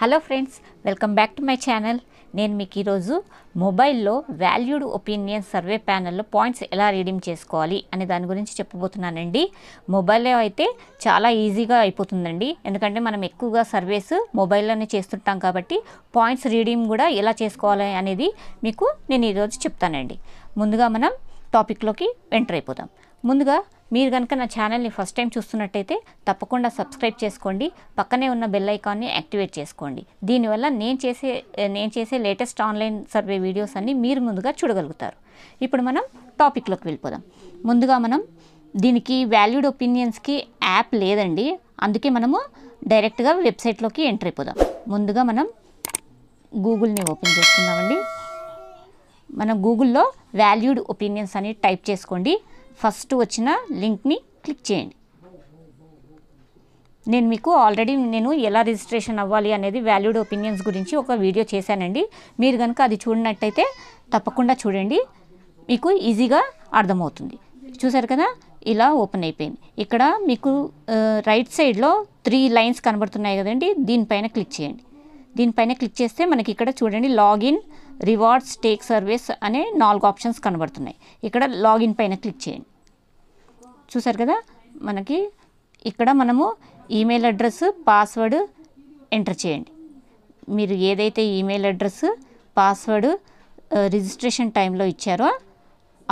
hello friends welcome back to my channel నేను మీకు ఈరోజు మొబైల్లో వాల్యూడ్ ఒపీనియన్ సర్వే ప్యానల్లో పాయింట్స్ ఎలా రీడింగ్ చేసుకోవాలి అనే దాని గురించి చెప్పబోతున్నానండి మొబైల్లో అయితే చాలా ఈజీగా అయిపోతుందండి ఎందుకంటే మనం ఎక్కువగా సర్వేస్ మొబైల్లోనే చేస్తుంటాం కాబట్టి పాయింట్స్ రీడింగ్ కూడా ఎలా చేసుకోవాలి అనేది మీకు నేను ఈరోజు చెప్తానండి ముందుగా మనం టాపిక్లోకి ఎంటర్ అయిపోతాం ముందుగా మీరు కనుక నా ఛానల్ని ఫస్ట్ టైం చూస్తున్నట్టయితే తప్పకుండా సబ్స్క్రైబ్ చేసుకోండి పక్కనే ఉన్న బెల్ ఐకాన్ని యాక్టివేట్ చేసుకోండి దీనివల్ల నేను చేసే నేను చేసే లేటెస్ట్ ఆన్లైన్ సర్వే వీడియోస్ అన్నీ మీరు ముందుగా చూడగలుగుతారు ఇప్పుడు మనం టాపిక్లోకి వెళ్ళిపోదాం ముందుగా మనం దీనికి వాల్యూడ్ ఒపీనియన్స్కి యాప్ లేదండి అందుకే మనము డైరెక్ట్గా వెబ్సైట్లోకి ఎంటర్ అయిపోదాం ముందుగా మనం గూగుల్ని ఓపెన్ చేసుకుందామండి మనం గూగుల్లో వాల్యూడ్ ఒపీనియన్స్ అని టైప్ చేసుకోండి ఫస్ట్ వచ్చిన లింక్ని క్లిక్ చేయండి నేను మీకు ఆల్రెడీ నేను ఎలా రిజిస్ట్రేషన్ అవ్వాలి అనేది వాల్యూడ్ ఒపీనియన్స్ గురించి ఒక వీడియో చేశానండి మీరు కనుక అది చూడనట్టయితే తప్పకుండా చూడండి మీకు ఈజీగా అర్థమవుతుంది చూసారు కదా ఇలా ఓపెన్ అయిపోయింది ఇక్కడ మీకు రైట్ సైడ్లో త్రీ లైన్స్ కనబడుతున్నాయి కదండి దీనిపైన క్లిక్ చేయండి దీనిపైన క్లిక్ చేస్తే మనకి ఇక్కడ చూడండి లాగిన్ రివార్డ్స్ టేక్ సర్వీస్ అనే నాలుగు ఆప్షన్స్ కనబడుతున్నాయి ఇక్కడ లాగిన్ పైన క్లిక్ చేయండి చూసారు కదా మనకి ఇక్కడ మనము ఈమెయిల్ అడ్రస్ పాస్వర్డ్ ఎంటర్ చేయండి మీరు ఏదైతే ఈమెయిల్ అడ్రస్ పాస్వర్డ్ రిజిస్ట్రేషన్ టైంలో ఇచ్చారో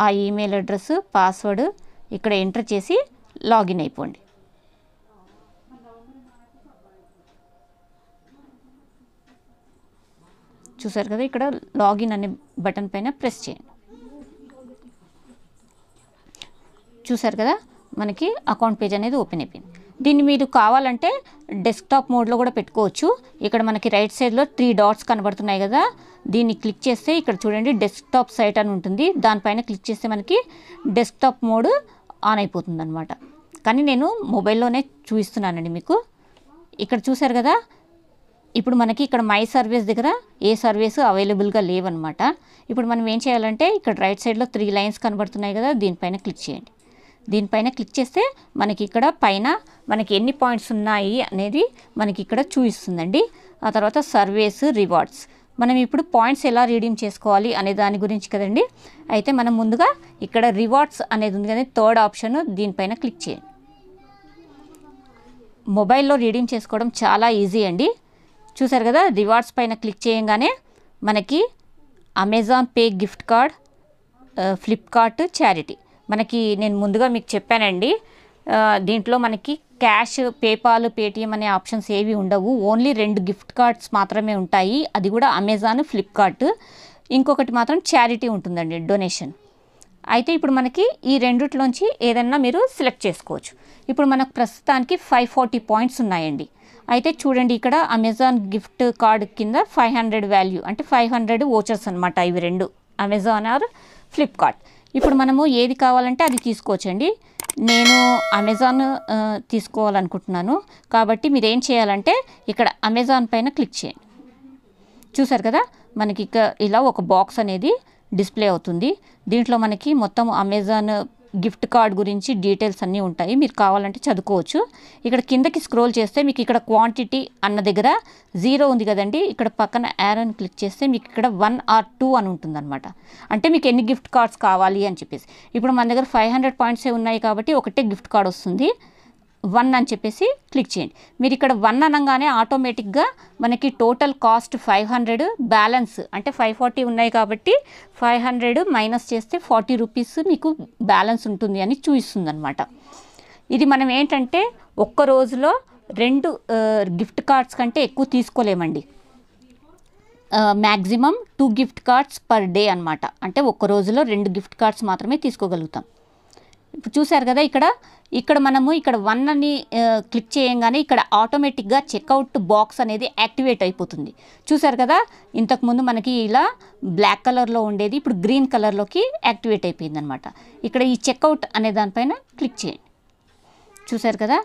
ఆ ఈమెయిల్ అడ్రస్ పాస్వర్డ్ ఇక్కడ ఎంటర్ చేసి లాగిన్ అయిపోండి చూసారు కదా ఇక్కడ లాగిన్ అనే బటన్ పైన ప్రెస్ చేయండి చూసారు కదా మనకి అకౌంట్ పేజ్ అనేది ఓపెన్ అయిపోయింది దీన్ని మీరు కావాలంటే డెస్క్టాప్ మోడ్లో కూడా పెట్టుకోవచ్చు ఇక్కడ మనకి రైట్ సైడ్లో త్రీ డాట్స్ కనబడుతున్నాయి కదా దీన్ని క్లిక్ చేస్తే ఇక్కడ చూడండి డెస్క్టాప్ సైట్ అని ఉంటుంది దానిపైన క్లిక్ చేస్తే మనకి డెస్క్టాప్ మోడ్ ఆన్ అయిపోతుంది అనమాట కానీ నేను మొబైల్లోనే చూపిస్తున్నానండి మీకు ఇక్కడ చూసారు కదా ఇప్పుడు మనకి ఇక్కడ మై సర్వీస్ దగ్గర ఏ సర్వీస్ అవైలబుల్గా లేవన్నమాట ఇప్పుడు మనం ఏం చేయాలంటే ఇక్కడ రైట్ సైడ్లో త్రీ లైన్స్ కనబడుతున్నాయి కదా దీనిపైన క్లిక్ చేయండి దీనిపైన క్లిక్ చేస్తే మనకి ఇక్కడ పైన మనకి ఎన్ని పాయింట్స్ ఉన్నాయి అనేది మనకి ఇక్కడ చూపిస్తుందండి ఆ తర్వాత సర్వేస్ రివార్డ్స్ మనం ఇప్పుడు పాయింట్స్ ఎలా రీడీమ్ చేసుకోవాలి అనే దాని గురించి కదండి అయితే మనం ముందుగా ఇక్కడ రివార్డ్స్ అనేది ఉంది కానీ థర్డ్ ఆప్షన్ దీనిపైన క్లిక్ చేయండి మొబైల్లో రీడీమ్ చేసుకోవడం చాలా ఈజీ అండి చూసారు కదా రివార్డ్స్ పైన క్లిక్ చేయగానే మనకి Amazon Pay gift card Flipkart charity మనకి నేను ముందుగా మీకు చెప్పానండి దీంట్లో మనకి క్యాష్ పేపాల్ పేటిఎం అనే ఆప్షన్స్ ఏవి ఉండవు ఓన్లీ రెండు గిఫ్ట్ కార్డ్స్ మాత్రమే ఉంటాయి అది కూడా అమెజాన్ ఫ్లిప్కార్ట్ ఇంకొకటి మాత్రం ఛారిటీ ఉంటుందండి డొనేషన్ అయితే ఇప్పుడు మనకి ఈ రెండిట్లోంచి ఏదన్నా మీరు సెలెక్ట్ చేసుకోవచ్చు ఇప్పుడు మనకు ప్రస్తుతానికి ఫైవ్ ఫార్టీ పాయింట్స్ ఉన్నాయండి అయితే చూడండి ఇక్కడ అమెజాన్ గిఫ్ట్ కార్డ్ కింద ఫైవ్ హండ్రెడ్ వాల్యూ అంటే ఫైవ్ హండ్రెడ్ ఓచర్స్ అనమాట ఇవి రెండు అమెజాన్ ఆర్ ఫ్లిప్కార్ట్ ఇప్పుడు మనము ఏది కావాలంటే అది తీసుకోవచ్చండి నేను అమెజాన్ తీసుకోవాలనుకుంటున్నాను కాబట్టి మీరు ఏం చేయాలంటే ఇక్కడ అమెజాన్ పైన క్లిక్ చేయండి చూసారు కదా మనకి ఇలా ఒక బాక్స్ అనేది డిస్ప్లే అవుతుంది దీంట్లో మనకి మొత్తం అమెజాన్ గిఫ్ట్ కార్డ్ గురించి డీటెయిల్స్ అన్నీ ఉంటాయి మీరు కావాలంటే చదువుకోవచ్చు ఇక్కడ కిందకి స్క్రోల్ చేస్తే మీకు ఇక్కడ క్వాంటిటీ అన్న దగ్గర జీరో ఉంది కదండి ఇక్కడ పక్కన యారోని క్లిక్ చేస్తే మీకు ఇక్కడ వన్ ఆర్ టూ అని ఉంటుందన్నమాట అంటే మీకు ఎన్ని గిఫ్ట్ కార్డ్స్ కావాలి అని చెప్పేసి ఇప్పుడు మన దగ్గర ఫైవ్ హండ్రెడ్ పాయింట్సే ఉన్నాయి కాబట్టి ఒకటే గిఫ్ట్ కార్డ్ వస్తుంది వన్ అని చెప్పేసి క్లిక్ చేయండి మీరు ఇక్కడ వన్ అనగానే ఆటోమేటిక్గా మనకి total cost five hundred balance అంటే ఫైవ్ ఫార్టీ ఉన్నాయి కాబట్టి ఫైవ్ హండ్రెడ్ మైనస్ చేస్తే ఫార్టీ రూపీస్ మీకు బ్యాలెన్స్ ఉంటుంది అని చూపిస్తుంది అనమాట ఇది మనం ఏంటంటే ఒక్క రోజులో రెండు గిఫ్ట్ కార్డ్స్ కంటే ఎక్కువ తీసుకోలేమండి maximum two gift cards per day అనమాట అంటే ఒక్క రోజులో రెండు గిఫ్ట్ కార్డ్స్ మాత్రమే తీసుకోగలుగుతాం చూశారు కదా ఇక్కడ ఇక్కడ మనము ఇక్కడ వన్ అని క్లిక్ చేయంగానే ఇక్కడ ఆటోమేటిక్గా చెక్అవుట్ బాక్స్ అనేది యాక్టివేట్ అయిపోతుంది చూశారు కదా ఇంతకుముందు మనకి ఇలా బ్లాక్ కలర్లో ఉండేది ఇప్పుడు గ్రీన్ కలర్లోకి యాక్టివేట్ అయిపోయింది అనమాట ఇక్కడ ఈ చెక్అవుట్ అనే దానిపైన క్లిక్ చేయండి చూశారు కదా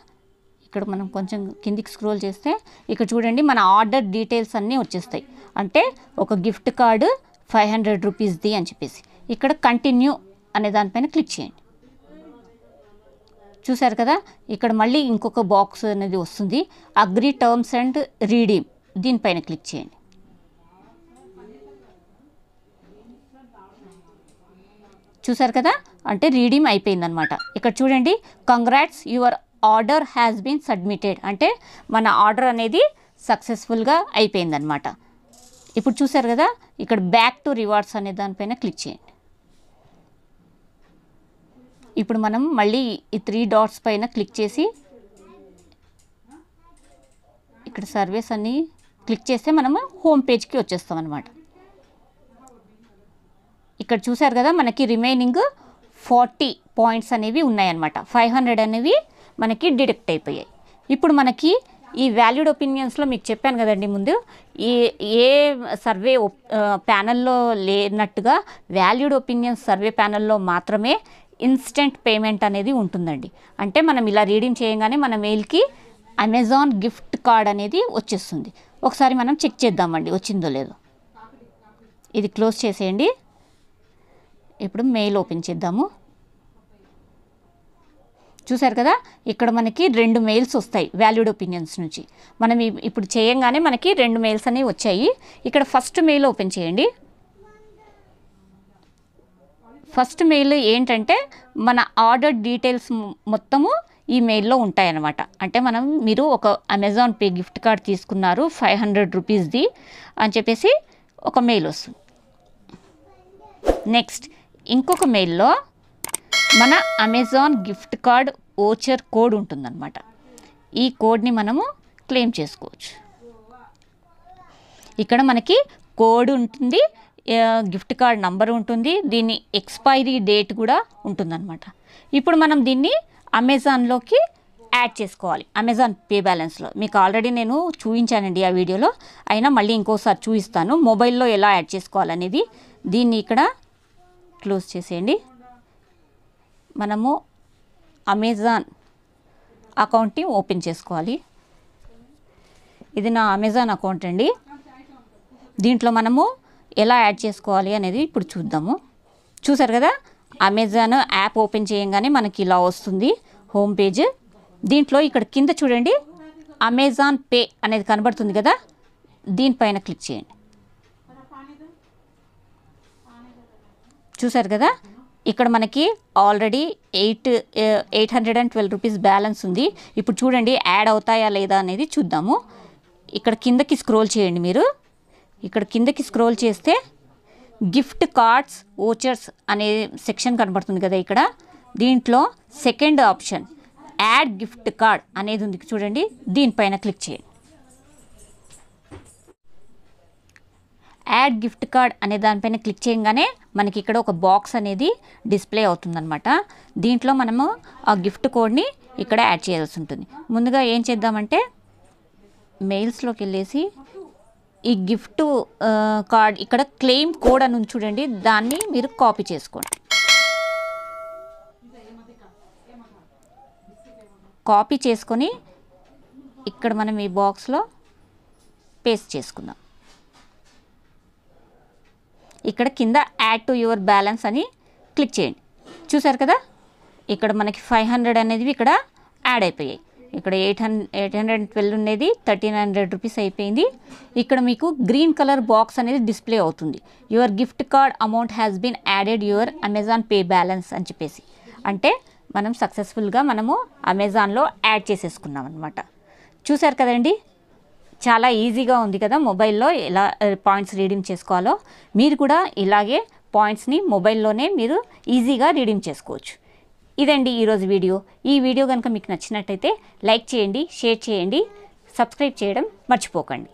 ఇక్కడ మనం కొంచెం కిందికి స్క్రోల్ చేస్తే ఇక్కడ చూడండి మన ఆర్డర్ డీటెయిల్స్ అన్నీ వచ్చేస్తాయి అంటే ఒక గిఫ్ట్ కార్డు ఫైవ్ హండ్రెడ్ రూపీస్ది అని చెప్పేసి ఇక్కడ కంటిన్యూ అనే దానిపైన క్లిక్ చేయండి చూశారు కదా ఇక్కడ మళ్ళీ ఇంకొక బాక్స్ అనేది వస్తుంది అగ్రి టర్మ్స్ అండ్ రీడీమ్ దీనిపైన క్లిక్ చేయండి చూశారు కదా అంటే రీడీమ్ అయిపోయిందనమాట ఇక్కడ చూడండి congrats your order has been submitted అంటే మన ఆర్డర్ అనేది సక్సెస్ఫుల్గా అయిపోయిందనమాట ఇప్పుడు చూశారు కదా ఇక్కడ బ్యాక్ టు రివార్డ్స్ అనే దానిపైన క్లిక్ చేయండి ఇప్పుడు మనం మళ్ళీ ఈ త్రీ డాట్స్ పైన క్లిక్ చేసి ఇక్కడ సర్వీస్ అని క్లిక్ చేస్తే మనము హోమ్ పేజ్కి వచ్చేస్తాం అనమాట ఇక్కడ చూసారు కదా మనకి రిమైనింగ్ ఫార్టీ పాయింట్స్ అనేవి ఉన్నాయన్నమాట ఫైవ్ హండ్రెడ్ అనేవి మనకి డిడక్ట్ అయిపోయాయి ఇప్పుడు మనకి ఈ వాల్యూడ్ ఒపీనియన్స్లో మీకు చెప్పాను కదండి ముందు ఈ ఏ సర్వే ప్యానల్లో లేనట్టుగా వాల్యూడ్ ఒపీనియన్స్ సర్వే ప్యానల్లో మాత్రమే ఇన్స్టెంట్ పేమెంట్ అనేది ఉంటుందండి అంటే మనం ఇలా రీడింగ్ చేయగానే మన మెయిల్కి అమెజాన్ గిఫ్ట్ కార్డ్ అనేది వచ్చేస్తుంది ఒకసారి మనం చెక్ చేద్దామండి వచ్చిందో లేదో ఇది క్లోజ్ చేసేయండి ఇప్పుడు మెయిల్ ఓపెన్ చేద్దాము చూసారు కదా ఇక్కడ మనకి రెండు మెయిల్స్ వస్తాయి వ్యాల్యూడ్ ఒపీనియన్స్ నుంచి మనం ఇప్పుడు చేయంగానే మనకి రెండు మెయిల్స్ అనేవి వచ్చాయి ఇక్కడ ఫస్ట్ మెయిల్ ఓపెన్ చేయండి ఫస్ట్ మెయిల్ ఏంటంటే మన ఆర్డర్ డీటెయిల్స్ మొత్తము ఈ మెయిల్లో ఉంటాయన్నమాట అంటే మనం మీరు ఒక అమెజాన్ పే గిఫ్ట్ కార్డ్ తీసుకున్నారు ఫైవ్ హండ్రెడ్ రూపీస్ది అని చెప్పేసి ఒక మెయిల్ వస్తుంది నెక్స్ట్ ఇంకొక మెయిల్లో మన Amazon gift card voucher code ఉంటుందన్నమాట ఈ కోడ్ని మనము క్లెయిమ్ చేసుకోవచ్చు ఇక్కడ మనకి కోడ్ ఉంటుంది గిఫ్ట్ కార్డ్ నంబర్ ఉంటుంది దీని ఎక్స్పైరీ డేట్ కూడా ఉంటుందన్నమాట ఇప్పుడు మనం దీన్ని అమెజాన్లోకి యాడ్ చేసుకోవాలి అమెజాన్ పే బ్యాలెన్స్లో మీకు ఆల్రెడీ నేను చూపించానండి ఆ వీడియోలో అయినా మళ్ళీ ఇంకోసారి చూపిస్తాను మొబైల్లో ఎలా యాడ్ చేసుకోవాలనేది దీన్ని ఇక్కడ క్లోజ్ చేసేయండి మనము అమెజాన్ అకౌంట్ని ఓపెన్ చేసుకోవాలి ఇది నా అమెజాన్ అకౌంట్ అండి దీంట్లో మనము ఎలా యాడ్ చేసుకోవాలి అనేది ఇప్పుడు చూద్దాము చూసారు కదా అమెజాన్ యాప్ ఓపెన్ చేయంగానే మనకి ఇలా వస్తుంది హోమ్ పేజ్ దీంట్లో ఇక్కడ కింద చూడండి అమెజాన్ పే అనేది కనబడుతుంది కదా దీనిపైన క్లిక్ చేయండి చూసారు కదా ఇక్కడ మనకి already eight eight hundred and twelve rupees balance ఉంది ఇప్పుడు చూడండి యాడ్ అవుతాయా లేదా అనేది చూద్దాము ఇక్కడ కిందకి స్క్రోల్ చేయండి మీరు ఇక్కడ కిందకి స్క్రోల్ చేస్తే గిఫ్ట్ కార్డ్స్ ఓచర్స్ అనే సెక్షన్ కనబడుతుంది కదా ఇక్కడ దీంట్లో second option add gift card అనేది ఉంది చూడండి దీనిపైన క్లిక్ చేయండి యాడ్ గిఫ్ట్ కార్డ్ అనే దానిపైన క్లిక్ చేయగానే మనకి ఇక్కడ ఒక బాక్స్ అనేది డిస్ప్లే అవుతుందన్నమాట దీంట్లో మనము ఆ గిఫ్ట్ కోడ్ని ఇక్కడ యాడ్ చేయాల్సి ఉంటుంది ముందుగా ఏం చేద్దామంటే మెయిల్స్లోకి వెళ్ళేసి ఈ గిఫ్ట్ కార్డ్ ఇక్కడ క్లెయిమ్ కోడ్ అని చూడండి దాన్ని మీరు కాపీ చేసుకోండి కాపీ చేసుకొని ఇక్కడ మనం ఈ బాక్స్లో పేస్ట్ చేసుకుందాం ఇక్కడ కింద యాడ్ టు యువర్ బ్యాలెన్స్ అని క్లిక్ చేయండి చూసారు కదా ఇక్కడ మనకి ఫైవ్ హండ్రెడ్ అనేది ఇక్కడ యాడ్ అయిపోయాయి ఇక్కడ eight hundred eight hundred twelve ఉండేది థర్టీన్ హండ్రెడ్ రూపీస్ అయిపోయింది ఇక్కడ మీకు గ్రీన్ కలర్ బాక్స్ అనేది డిస్ప్లే అవుతుంది your gift card amount has been added your Amazon Pay balance అని చెప్పేసి అంటే మనం సక్సెస్ఫుల్గా మనము అమెజాన్లో యాడ్ చేసేసుకున్నాం అనమాట చూసారు కదండి చాలా ఈజీగా ఉంది కదా మొబైల్లో ఎలా పాయింట్స్ రీడింగ్ చేసుకోవాలో మీరు కూడా ఇలాగే పాయింట్స్ని మొబైల్లోనే మీరు ఈజీగా రీడింగ్ చేసుకోవచ్చు ఇదండి ఈరోజు వీడియో ఈ వీడియో కనుక మీకు నచ్చినట్టయితే లైక్ చేయండి షేర్ చేయండి సబ్స్క్రైబ్ చేయడం మర్చిపోకండి